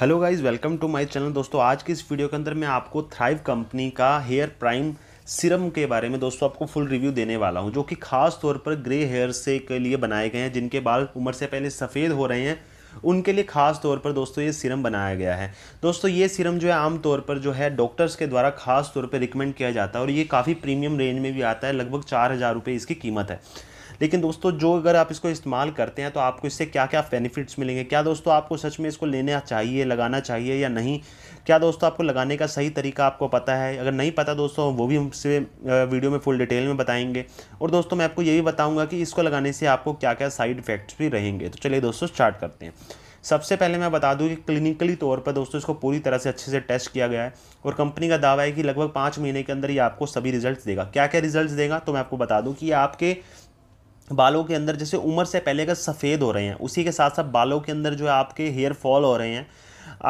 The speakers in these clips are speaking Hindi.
hello guys welcome to my channel दोस्तों आज की इस वीडियो के अंदर मैं आपको थ्राइव कंपनी का हेयर प्राइम सिरम के बारे में दोस्तों आपको फुल रिव्यू देने वाला हूं जो कि खास तौर पर ग्रे हेयर से के लिए बनाए गए हैं जिनके बाल उम्र से पहले सफ़ेद हो रहे हैं उनके लिए खास तौर पर दोस्तों ये सीरम बनाया गया है दोस्तों ये सीरम जो है आमतौर पर जो है डॉक्टर्स के द्वारा खास तौर पर रिकमेंड किया जाता है और ये काफ़ी प्रीमियम रेंज में भी आता है लगभग चार हज़ार रुपये इसकी कीमत है लेकिन दोस्तों जो अगर आप इसको इस्तेमाल करते हैं तो आपको इससे क्या क्या बेनिफिट्स मिलेंगे क्या दोस्तों आपको सच में इसको लेना चाहिए लगाना चाहिए या नहीं क्या दोस्तों आपको लगाने का सही तरीका आपको पता है अगर नहीं पता दोस्तों वो भी हमसे वीडियो में फुल डिटेल में बताएंगे और दोस्तों मैं आपको ये भी बताऊँगा कि इसको लगाने से आपको क्या क्या साइड इफ़ेक्ट्स भी रहेंगे तो चलिए दोस्तों स्टार्ट करते हैं सबसे पहले मैं बता दूं कि क्लिनिकली तौर पर दोस्तों इसको पूरी तरह से अच्छे से टेस्ट किया गया है और कंपनी का दावा है कि लगभग पाँच महीने के अंदर ये आपको सभी रिजल्ट्स देगा क्या क्या रिजल्ट्स देगा तो मैं आपको बता दूं कि ये आपके बालों के अंदर जैसे उम्र से पहले का सफ़ेद हो रहे हैं उसी के साथ साथ बालों के अंदर जो है आपके हेयर फॉल हो रहे हैं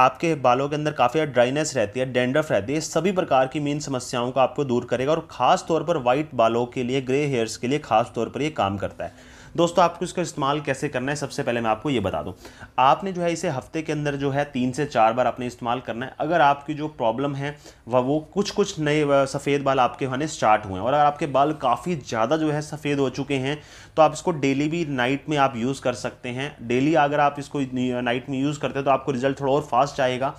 आपके बालों के अंदर काफ़ी ड्राइनेस रहती है डेंड्रफ रहती है सभी प्रकार की मेन समस्याओं को आपको दूर करेगा और ख़ास तौर पर वाइट बालों के लिए ग्रे हेयर्स के लिए खास तौर पर ये काम करता है दोस्तों आपको इसका इस्तेमाल कैसे करना है सबसे पहले मैं आपको ये बता दूँ आपने जो है इसे हफ्ते के अंदर जो है तीन से चार बार आपने इस्तेमाल करना है अगर आपकी जो प्रॉब्लम है वह वो कुछ कुछ नए सफ़ेद बाल आपके होने स्टार्ट हुए हैं और अगर आपके बाल काफ़ी ज़्यादा जो है सफ़ेद हो चुके हैं तो आप इसको डेली भी नाइट में आप यूज़ कर सकते हैं डेली अगर आप इसको नाइट में यूज़ करते हैं तो आपको रिजल्ट थोड़ा और फास्ट आएगा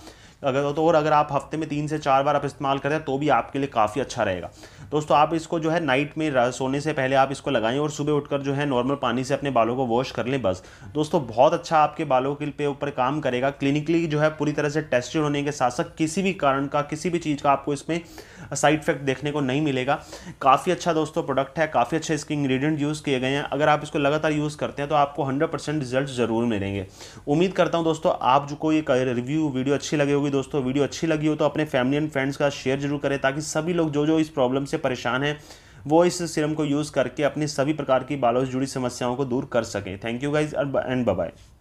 अगर तो और अगर आप हफ्ते में तीन से चार बार आप इस्तेमाल करें तो भी आपके लिए काफ़ी अच्छा रहेगा दोस्तों आप इसको जो है नाइट में सोने से पहले आप इसको लगाएं और सुबह उठकर जो है नॉर्मल पानी से अपने बालों को वॉश कर लें बस दोस्तों बहुत अच्छा आपके बालों के ऊपर काम करेगा क्लिनिकली जो है पूरी तरह से टेस्टेड होने के साथ साथ किसी भी कारण का किसी भी चीज़ का आपको इसमें साइड इफेक्ट देखने को नहीं मिलेगा काफ़ी अच्छा दोस्तों प्रोडक्ट है काफ़ी अच्छे इसके इंग्रीडियंट यूज़ किए गए हैं अगर आप इसको लगातार यूज़ करते हैं तो आपको हंड्रेड परसेंट रिजल्ट ज़रूर मिलेंगे उम्मीद करता हूँ दोस्तों आप जो कोई रिव्यू वीडियो अच्छी लगी होगी दोस्तों वीडियो अच्छी लगी हो तो अपने फैमिली एंड फ्रेंड्स का शेयर जरूर करें ताकि सभी लोग जो जो इस प्रॉब्लम से से परेशान हैं वो इस सीरम को यूज़ करके अपनी सभी प्रकार की बालों से जुड़ी समस्याओं को दूर कर सकें thank you guys and bye